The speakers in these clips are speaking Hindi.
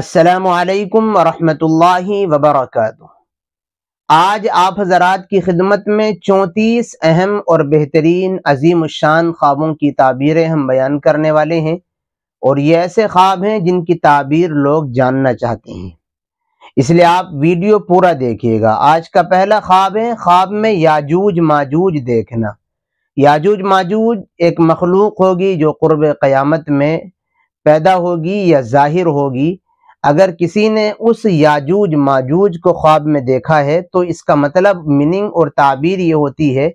असलकम वरहमतुल्लाहि वबरकatuह आज आप हजरात की खिदमत में चौंतीस अहम और बेहतरीन अजीम शान ख्वाबों की ताबीरें हम बयान करने वाले हैं और ये ऐसे ख्वाब हैं जिनकी ताबीर लोग जानना चाहते हैं इसलिए आप वीडियो पूरा देखिएगा आज का पहला ख्वाब है ख्वाब में याजूज माजूज देखना याजूज माजूज एक मखलूक होगी जो क़ुरब क़यामत में पैदा होगी या ज़ाहिर होगी अगर किसी ने उस याजूज माजूज को ख्वाब में देखा है तो इसका मतलब मीनिंग और ताबीर ये होती है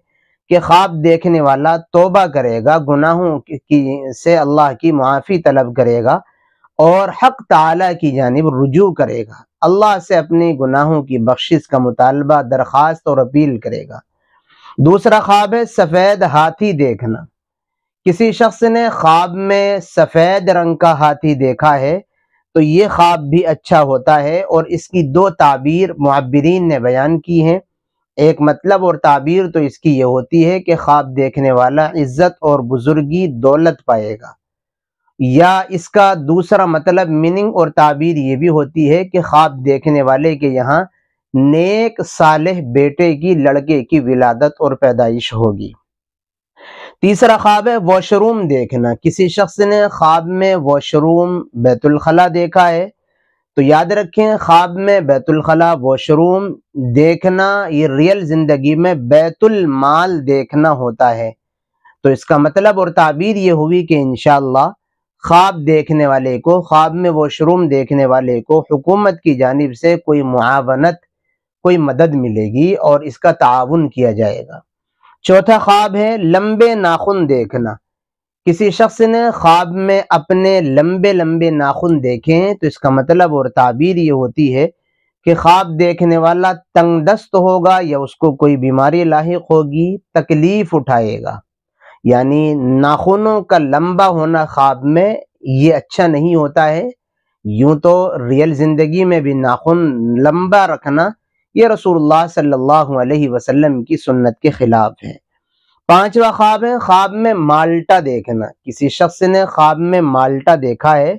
कि ख्वाब देखने वाला तोबा करेगा गुनाहों की से अल्लाह की माफ़ी तलब करेगा और हक ताला की जानब रुजू करेगा अल्लाह से अपने गुनाहों की बख्शिश का मुतालबा दरख्वास्त और अपील करेगा दूसरा ख्वाब है सफ़ेद हाथी देखना किसी शख्स ने ख्वाब में सफ़ेद रंग का हाथी देखा है तो ये ख्वाब भी अच्छा होता है और इसकी दो ताबीर मुहबरीन ने बयान की हैं एक मतलब और ताबीर तो इसकी ये होती है कि ख्वाब देखने वाला इज्जत और बुजुर्गी दौलत पाएगा या इसका दूसरा मतलब मीनिंग और ताबीर ये भी होती है कि ख्वाब देखने वाले के यहाँ नेक साले बेटे की लड़के की विलादत और पैदाइश होगी तीसरा ख्वाब है वॉशरूम देखना किसी शख्स ने ख्वाब में वॉशरूम बैतुलखला देखा है तो याद रखें ख्वाब में बैतुलखला वॉशरूम देखना ये रियल ज़िंदगी में माल देखना होता है तो इसका मतलब और ताबीर ये हुई कि इन ख्वाब देखने वाले को ख्वाब में वॉशरूम देखने वाले को हुकूमत की जानब से कोई मुआवनत कोई मदद मिलेगी और इसका ताउन किया जाएगा चौथा ख्वाब है लंबे नाखून देखना किसी शख्स ने ख्वाब में अपने लंबे लंबे नाखून देखे हैं तो इसका मतलब और ताबीर ये होती है कि ख्वाब देखने वाला तंग दस्त होगा या उसको कोई बीमारी लाक होगी तकलीफ उठाएगा यानी नाखूनों का लंबा होना ख्वाब में ये अच्छा नहीं होता है यूं तो रियल ज़िंदगी में भी नाखून लंबा रखना ये रसूल सल्लल्लाहु वसल्लम की सुन्नत के खिलाफ है पांचवा ख्वाब है ख्वाब में माल्टा देखना किसी शख्स ने ख्वाब में माल्टा देखा है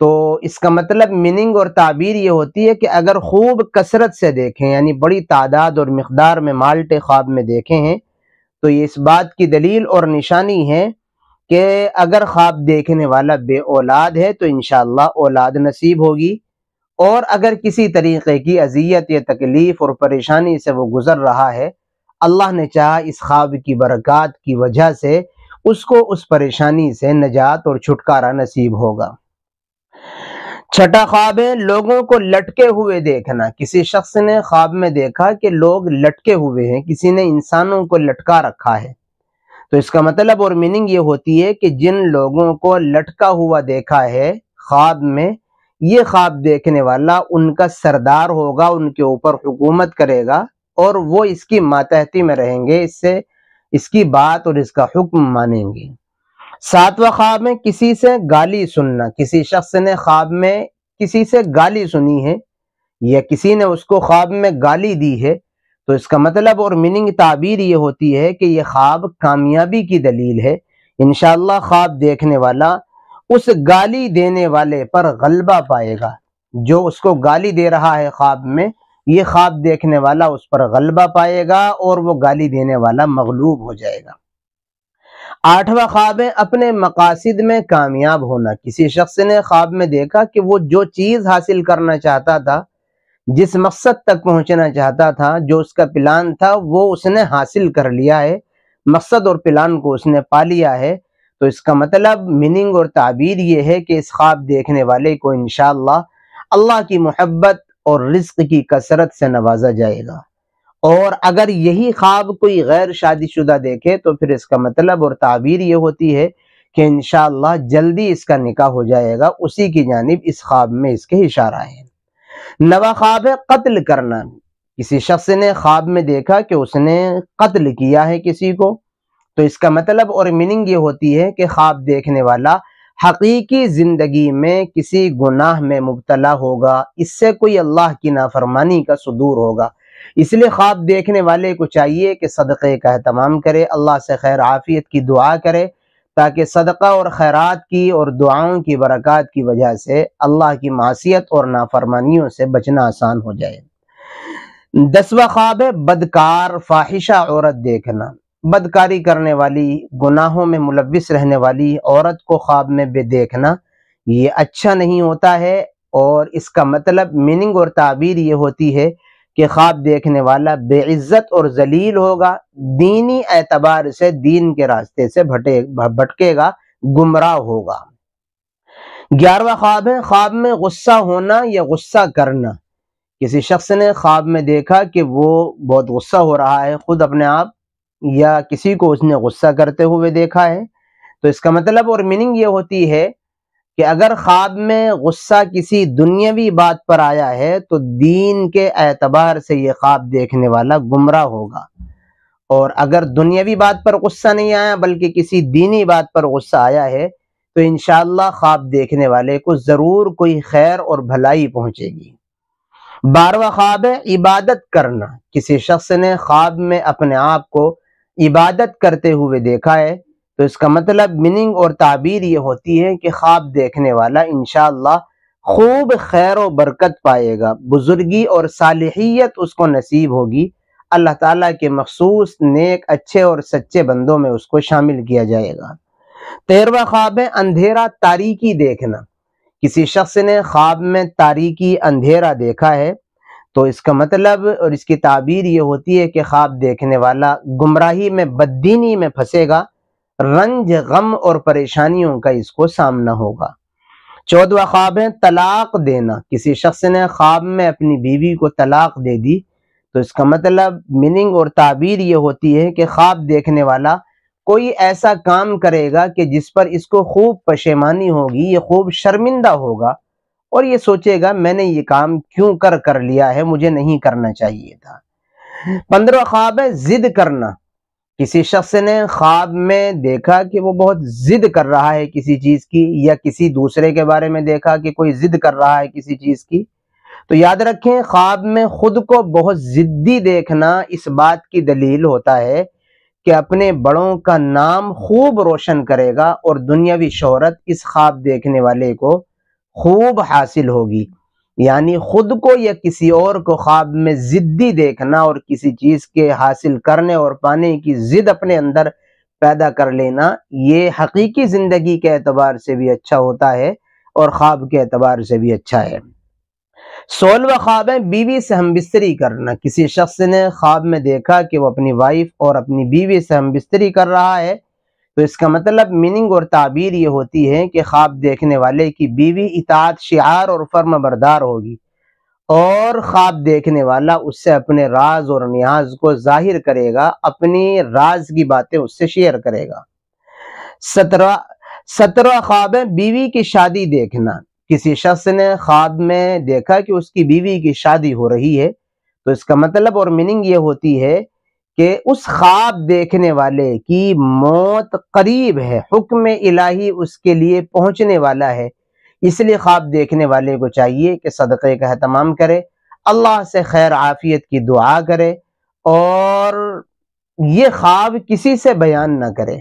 तो इसका मतलब मीनिंग और ताबीर ये होती है कि अगर खूब कसरत से देखें यानी बड़ी तादाद और मकदार में माल्टे ख्वाब में देखे हैं तो ये इस बात की दलील और निशानी है कि अगर ख्वाब देखने वाला बे औलाद है तो इन औलाद नसीब होगी और अगर किसी तरीके की अजियत या तकलीफ़ और परेशानी से वो गुज़र रहा है अल्लाह ने चाह इस ख्वाब की बरक़ात की वजह से उसको उस परेशानी से नजात और छुटकारा नसीब होगा छठा ख्वाब है लोगों को लटके हुए देखना किसी शख्स ने ख्वाब में देखा कि लोग लटके हुए हैं किसी ने इंसानों को लटका रखा है तो इसका मतलब और मीनिंग ये होती है कि जिन लोगों को लटका हुआ देखा है ख्वाब में ये ख्वाब देखने वाला उनका सरदार होगा उनके ऊपर हुकूमत करेगा और वो इसकी मातहती में रहेंगे इससे इसकी बात और इसका हुक्म मानेंगे सातवा ख्वाब में किसी से गाली सुनना किसी शख्स ने ख्वाब में किसी से गाली सुनी है या किसी ने उसको ख्वाब में गाली दी है तो इसका मतलब और मीनिंग ताबीर ये होती है कि यह ख्वाब कामयाबी की दलील है इनशाला ख्वाब देखने वाला उस गाली देने वाले पर गलबा पाएगा जो उसको गाली दे रहा है ख्वाब में ये ख्वाब देखने वाला उस पर गलबा पाएगा और वो गाली देने वाला मगलूब हो जाएगा आठवां ख्वाब है अपने मकासद में कामयाब होना किसी शख्स ने ख्वाब में देखा कि वो जो चीज़ हासिल करना चाहता था जिस मकसद तक पहुंचना चाहता था जो उसका प्लान था वो उसने हासिल कर लिया है मकसद और प्लान को उसने पा लिया है तो इसका मतलब मीनिंग और ताबीर ये है कि इस ख्वाब देखने वाले को इनशाला अल्लाह की मोहब्बत और रिस्क की कसरत से नवाजा जाएगा और अगर यही ख्वाब कोई गैर शादीशुदा देखे तो फिर इसका मतलब और ताबीर ये होती है कि इन जल्दी इसका निकाह हो जाएगा उसी की जानब इस ख्वाब में इसके इशारा है नवा ख्वाब है कत्ल करना किसी शख्स ने ख्वाब में देखा कि उसने कत्ल किया है किसी को तो इसका मतलब और मीनिंग ये होती है कि ख्वाब देखने वाला हकीकी ज़िंदगी में किसी गुनाह में मुबतला होगा इससे कोई अल्लाह की नाफरमानी का सदूर होगा इसलिए ख्वाब देखने वाले को चाहिए कि सदक़े का अहतमाम करे अल्लाह से खैर आफ़ियत की दुआ करे ताकि सदका और खैरात की और दुआओं की बरक़ात की वजह से अल्लाह की मासीत और नाफरमानियों से बचना आसान हो जाए दसवा ख्वाब है बदकार फाहिशा औरत देखना बदकारी करने वाली गुनाहों में मुलविस रहने वाली औरत को ख्वाब में बे देखना ये अच्छा नहीं होता है और इसका मतलब मीनिंग और ताबीर ये होती है कि ख्वाब देखने वाला बेइज्जत और जलील होगा दीनी एतबार से दीन के रास्ते से भटे भटकेगा गुमराह होगा ग्यारहवा ख्वाब है ख्वाब में गुस्सा होना या गुस्सा करना किसी शख्स ने ख्वाब में देखा कि वो बहुत गुस्सा हो रहा है खुद अपने आप या किसी को उसने गुस्सा करते हुए देखा है तो इसका मतलब और मीनिंग ये होती है कि अगर ख्वाब में गुस्सा किसी दुनियावी बात पर आया है तो दीन के एतबार से ये ख्वाब देखने वाला गुमराह होगा और अगर दुनियावी बात पर गुस्सा नहीं आया बल्कि किसी दीनी बात पर गुस्सा आया है तो इन ख्वाब देखने वाले को ज़रूर कोई खैर और भलाई पहुंचेगी बारवा ख्वाब है इबादत करना किसी शख्स ने ख्वाब में अपने आप को इबादत करते हुए देखा है तो इसका मतलब मीनिंग और ताबीर ये होती है कि ख्वाब देखने वाला इनशा खूब खैर व बरकत पाएगा बुजुर्गी और सालहियत उसको नसीब होगी अल्लाह ताला के मखसूस नेक अच्छे और सच्चे बंदों में उसको शामिल किया जाएगा तेरवा ख्वाब है अंधेरा तारीकी देखना किसी शख्स ने ख्वाब में तारीकी अंधेरा देखा है तो इसका मतलब और इसकी ताबीर ये होती है कि ख्वाब देखने वाला गुमराही में बददीनी में फंसेगा रंज गम और परेशानियों का इसको सामना होगा चौदवा ख्वाब है तलाक देना किसी शख्स ने ख्वाब में अपनी बीवी को तलाक दे दी तो इसका मतलब मीनिंग और ताबीर ये होती है कि ख्वाब देखने वाला कोई ऐसा काम करेगा कि जिस पर इसको खूब पशेमानी होगी ये खूब शर्मिंदा होगा और ये सोचेगा मैंने ये काम क्यों कर कर लिया है मुझे नहीं करना चाहिए था पंद्रह ख्वाब है जिद करना किसी शख्स ने ख्वाब में देखा कि वो बहुत जिद कर रहा है किसी चीज की या किसी दूसरे के बारे में देखा कि कोई जिद कर रहा है किसी चीज की तो याद रखें ख्वाब में खुद को बहुत जिद्दी देखना इस बात की दलील होता है कि अपने बड़ों का नाम खूब रोशन करेगा और दुनियावी शोहरत इस ख्वाब देखने वाले को खूब हासिल होगी यानी खुद को या किसी और को ख्वाब में ज़िद्दी देखना और किसी चीज़ के हासिल करने और पाने की ज़िद अपने अंदर पैदा कर लेना ये हकीकी ज़िंदगी के अतबार से भी अच्छा होता है और ख्वाब के अतबार से भी अच्छा है सोलवा ख्वाब है बीवी से हम बिस्तरी करना किसी शख्स ने ख्वाब में देखा कि वो अपनी वाइफ और अपनी बीवी से हम बिस्तरी कर रहा है तो इसका मतलब मीनिंग और ताबीर ये होती है कि ख्वाब देखने वाले की बीवी इतात शार और फर्म बरदार होगी और ख्वाब देखने वाला उससे अपने राज और न्याज को जाहिर करेगा अपनी राज की बातें उससे शेयर करेगा सत्रह सत्रह है बीवी की शादी देखना किसी शख्स ने ख्वाब में देखा कि उसकी बीवी की शादी हो रही है तो इसका मतलब और मीनिंग ये होती है कि उस ख्वाब देखने वाले की मौत करीब है हुक्म इलाही उसके लिए पहुंचने वाला है इसलिए ख्वाब देखने वाले को चाहिए कि सदक़े का अहतमाम करे अल्लाह से खैर आफियत की दुआ करे और ये ख्वाब किसी से बयान ना करे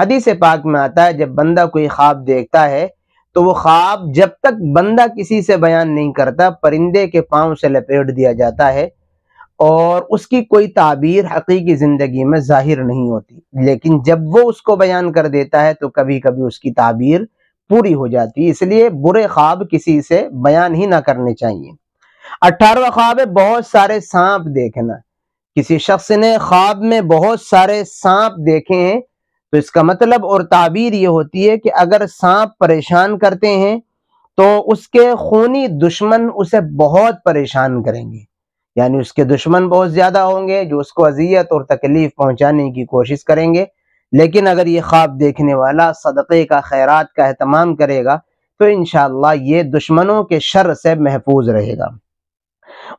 हदीस पाक में आता है जब बंदा कोई ख्वाब देखता है तो वो ख्वाब जब तक बंदा किसी से बयान नहीं करता परिंदे के पाँव से लपेट दिया जाता है और उसकी कोई ताबीर हकीकी ज़िंदगी में ज़ाहिर नहीं होती लेकिन जब वो उसको बयान कर देता है तो कभी कभी उसकी ताबीर पूरी हो जाती है इसलिए बुरे ख्वाब किसी से बयान ही ना करने चाहिए अठारवा ख्वाब है बहुत सारे सांप देखना किसी शख्स ने ख्वाब में बहुत सारे सांप देखे हैं तो इसका मतलब और ताबीर ये होती है कि अगर सांप परेशान करते हैं तो उसके खूनी दुश्मन उसे बहुत परेशान करेंगे यानी उसके दुश्मन बहुत ज़्यादा होंगे जो उसको अजियत और तकलीफ पहुँचाने की कोशिश करेंगे लेकिन अगर ये ख्वाब देखने वाला सदक़े का खैरात का अहतमाम करेगा तो इन ये दुश्मनों के शर से महफूज रहेगा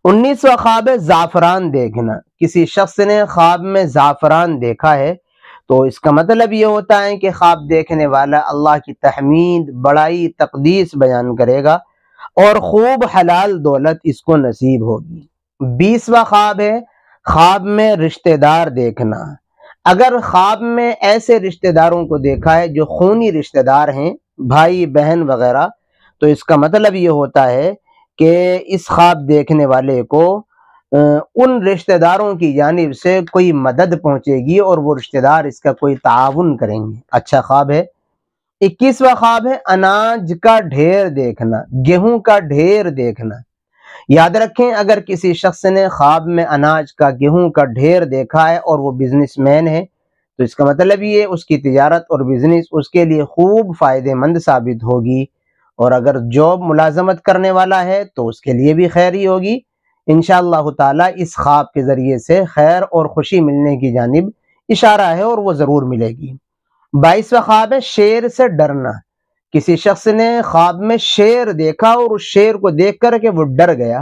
उन्नीसवा ख्वाब है ज़ाफ़रान देखना किसी शख्स ने ख्वाब में ज़ाफ़रान देखा है तो इसका मतलब ये होता है कि ख्वाब देखने वाला अल्लाह की तहमीद बड़ाई तकदीस बयान करेगा और खूब हलाल दौलत इसको नसीब होगी बीसवा ख्वाब है ख्वाब में रिश्तेदार देखना अगर ख्वाब में ऐसे रिश्तेदारों को देखा है जो खूनी रिश्तेदार हैं भाई बहन वगैरह तो इसका मतलब ये होता है कि इस ख्वाब देखने वाले को उन रिश्तेदारों की जानब से कोई मदद पहुंचेगी और वो रिश्तेदार इसका कोई ताउन करेंगे अच्छा ख्वाब है इक्कीसवा ख्वाब है अनाज का ढेर देखना गेहूं का ढेर देखना याद रखें अगर किसी शख्स ने ख्वाब में अनाज का गेहूं का ढेर देखा है और वो बिजनेसमैन है तो इसका मतलब ये उसकी तजारत और बिजनेस उसके लिए खूब फायदेमंद साबित होगी और अगर जॉब मुलाजमत करने वाला है तो उसके लिए भी खैर ही होगी इन ताला इस ख्वाब के ज़रिए से खैर और खुशी मिलने की जानब इशारा है और वो ज़रूर मिलेगी बाईसवा ख्वाब है शेर से डरना किसी शख्स ने ख्वाब में शेर देखा और उस शेर को देख कर के वो डर गया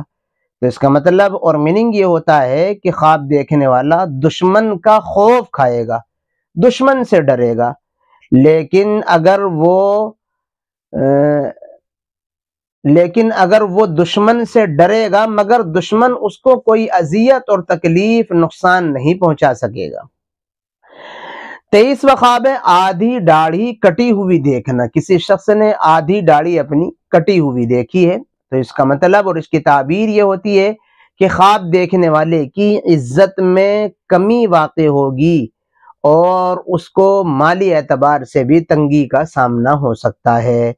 तो इसका मतलब और मीनिंग ये होता है कि ख्वाब देखने वाला दुश्मन का खौफ खाएगा दुश्मन से डरेगा लेकिन अगर वो आ, लेकिन अगर वो दुश्मन से डरेगा मगर दुश्मन उसको कोई अजियत और तकलीफ नुकसान नहीं पहुंचा सकेगा तेईसवा ख्वाब है आधी दाढ़ी कटी हुई देखना किसी शख्स ने आधी दाढ़ी अपनी कटी हुई देखी है तो इसका मतलब और इसकी ताबीर ये होती है कि ख्वाब देखने वाले की इज्जत में कमी वाक़ होगी और उसको माली एतबार से भी तंगी का सामना हो सकता है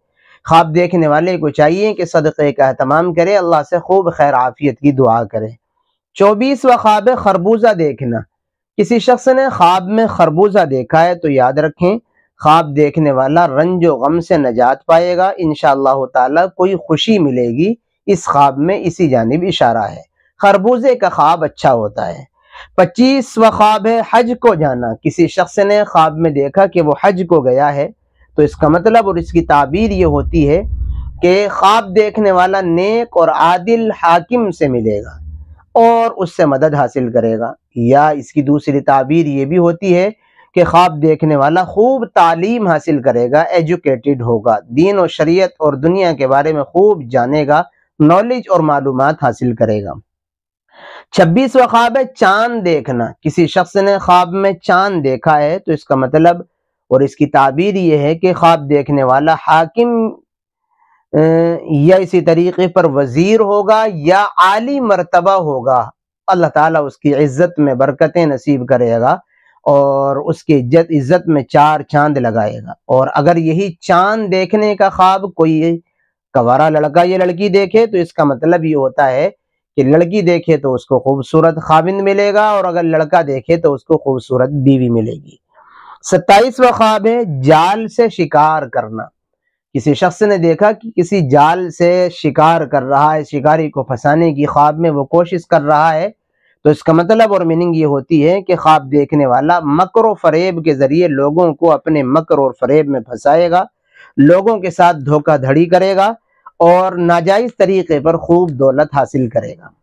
ख्वाब देखने वाले को चाहिए कि सदक़े का अहतमाम करे अल्लाह से खूब खैर आफियत की दुआ करे चौबीसवा ख्वाब खरबूजा देखना किसी शख्स ने ख्वाब में खरबूजा देखा है तो याद रखें ख्वाब देखने वाला रंज गम से नजात पाएगा इन ताला कोई खुशी मिलेगी इस ख्वाब में इसी जानब इशारा है खरबूजे का ख्वाब अच्छा होता है पच्चीसवा ख्वाब है हज को जाना किसी शख्स ने ख्वाब में देखा कि वो हज को गया है तो इसका मतलब और इसकी ताबीर ये होती है कि ख्वाब देखने वाला नेक और आदिल हाकिम से मिलेगा और उससे मदद हासिल करेगा या इसकी दूसरी ताबीर ये भी होती है कि ख्वाब देखने वाला खूब तालीम हासिल करेगा एजुकेटेड होगा दीन और शरीयत और दुनिया के बारे में खूब जानेगा नॉलेज और मालूम हासिल करेगा छब्बीसवा ख्वाब है चांद देखना किसी शख्स ने ख्वाब में चांद देखा है तो इसका मतलब और इसकी ताबीर यह है कि ख्वाब देखने वाला हाकिम या इसी तरीके पर वजीर होगा या आली मरतबा होगा अल्लाह ताला उसकी इज्जत में बरकतें नसीब करेगा और उसकी इज्जत इज्जत में चार चांद लगाएगा और अगर यही चांद देखने का ख्वाब कोई कवारा लड़का या लड़की देखे तो इसका मतलब ये होता है कि लड़की देखे तो उसको खूबसूरत खाविंद मिलेगा और अगर लड़का देखे तो उसको खूबसूरत बीवी मिलेगी सत्ताईसवा ख्वाब है जाल से शिकार करना किसी शख्स ने देखा कि किसी जाल से शिकार कर रहा है शिकारी को फंसाने की ख्वाब में वो कोशिश कर रहा है तो इसका मतलब और मीनिंग ये होती है कि ख्वाब देखने वाला मकर फरेब के ज़रिए लोगों को अपने मकर और फरेब में फंसाएगा लोगों के साथ धोखाधड़ी करेगा और नाजायज़ तरीके पर खूब दौलत हासिल करेगा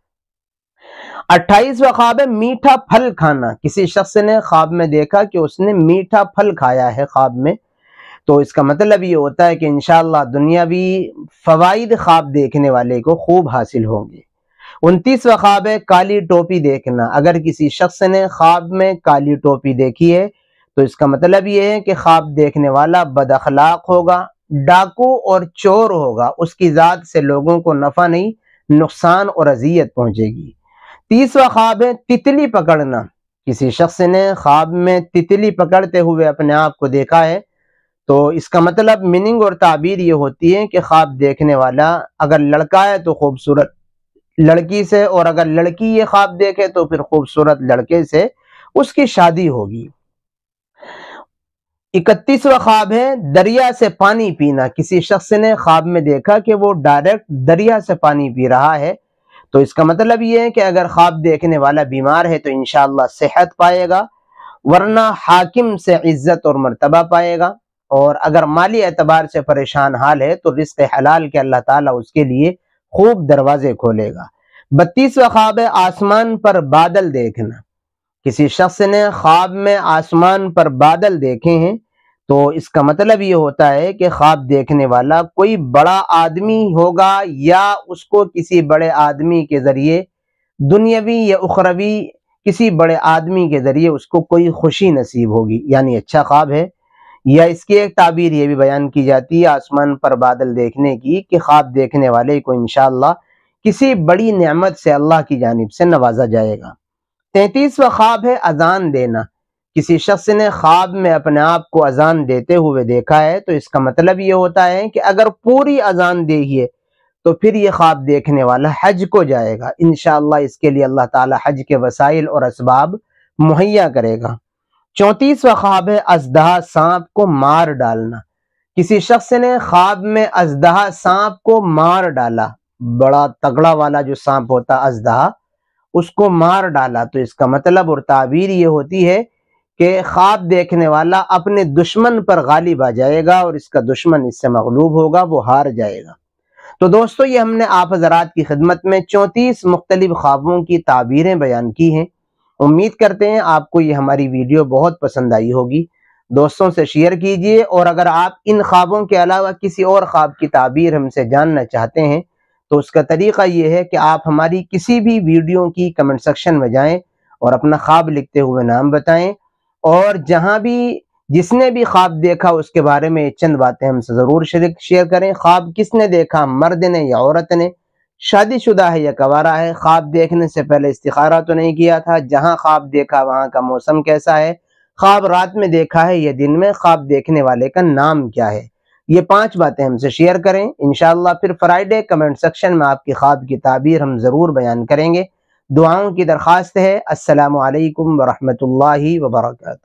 अट्ठाईसवा ख्वाब है मीठा फल खाना किसी शख्स ने ख्वाब में देखा कि उसने मीठा फल खाया है ख्वाब में तो इसका मतलब ये होता है कि इन दुनियावी फ़वाद ख्वाब देखने वाले को खूब हासिल होंगे उनतीसवा ख्वाब है काली टोपी देखना अगर किसी शख्स ने ख्वाब में काली टोपी देखी है तो इसका मतलब ये है कि ख्वाब देखने वाला बदखलाक होगा डाकू और चोर होगा उसकी ज़ात से लोगों को नफ़ा नहीं नुकसान और अजियत पहुँचेगी तीसवा ख्वाब है तितली पकड़ना किसी शख्स ने ख्वाब में तितली पकड़ते हुए अपने आप को देखा है तो इसका मतलब मीनिंग और ताबीर ये होती है कि ख्वाब देखने वाला अगर लड़का है तो खूबसूरत लड़की से और अगर लड़की ये ख्वाब देखे तो फिर खूबसूरत लड़के से उसकी शादी होगी इकतीसवा ख्वाब है दरिया से पानी पीना किसी शख्स ने ख्वाब में देखा कि वो डायरेक्ट दरिया से पानी पी रहा है तो इसका मतलब ये है कि अगर ख्वाब देखने वाला बीमार है तो इन सेहत पाएगा वरना हाकिम से इज्जत और मर्तबा पाएगा और अगर माली एतबार से परेशान हाल है तो रिस्क हलाल के अल्लाह ताला उसके लिए खूब दरवाजे खोलेगा बत्तीसवा ख्वाब है आसमान पर बादल देखना किसी शख्स ने ख्वाब में आसमान पर बादल देखे हैं तो इसका मतलब ये होता है कि ख्वाब देखने वाला कोई बड़ा आदमी होगा या उसको किसी बड़े आदमी के ज़रिए दुनियावी या उखरवी किसी बड़े आदमी के ज़रिए उसको कोई खुशी नसीब होगी यानी अच्छा ख्वाब है या इसकी एक ताबीर ये भी बयान की जाती है आसमान पर बादल देखने की कि ख्वाब देखने वाले को इन किसी बड़ी नेमत से अल्लाह की जानब से नवाजा जाएगा तैतीसवा ख्वाब है अजान देना किसी शख्स ने ख्वाब में अपने आप को अजान देते हुए देखा है तो इसका मतलब ये होता है कि अगर पूरी अजान देखिए तो फिर ये ख्वाब देखने वाला हज को जाएगा इनशाला इसके लिए अल्लाह ताला हज के वसाइल और इसबाब मुहैया करेगा चौंतीसवा ख्वाब है अजदहा सांप को मार डालना किसी शख्स ने ख्वाब में अजदहा सांप को मार डाला बड़ा तगड़ा वाला जो सांप होता अजदहा उसको मार डाला तो इसका मतलब और ताबीर ये होती है कि ख्वाब देखने वाला अपने दुश्मन पर गालिब आ जाएगा और इसका दुश्मन इससे मगलूब होगा वो हार जाएगा तो दोस्तों ये हमने आप हजरात की खिदमत में चौंतीस मुख्तलिफ ख्वाबों की ताबीरें बयान की हैं उम्मीद करते हैं आपको ये हमारी वीडियो बहुत पसंद आई होगी दोस्तों से शेयर कीजिए और अगर आप इन ख्वाबों के अलावा किसी और ख्वाब की ताबीर हमसे जानना चाहते हैं तो उसका तरीका ये है कि आप हमारी किसी भी वीडियो की कमेंट सेक्शन में जाएं और अपना ख्वाब लिखते हुए नाम बताएं और जहां भी जिसने भी ख्वाब देखा उसके बारे में चंद बातें हमसे ज़रूर शेयर करें ख्वाब किसने देखा मर्द ने या औरत ने शादीशुदा है या कवारा है ख्वाब देखने से पहले इस्तारा तो नहीं किया था जहां ख्वाब देखा वहां का मौसम कैसा है ख्वाब रात में देखा है या दिन में ख्वाब देखने वाले का नाम क्या है ये पांच बातें हमसे शेयर करें इनशाला फिर फ्राइडे कमेंट सेक्शन में आपकी ख्वाब की ताबीर हम ज़रूर बयान करेंगे दुआओं की दरख्वास्त है असलकम वरहमल वर्का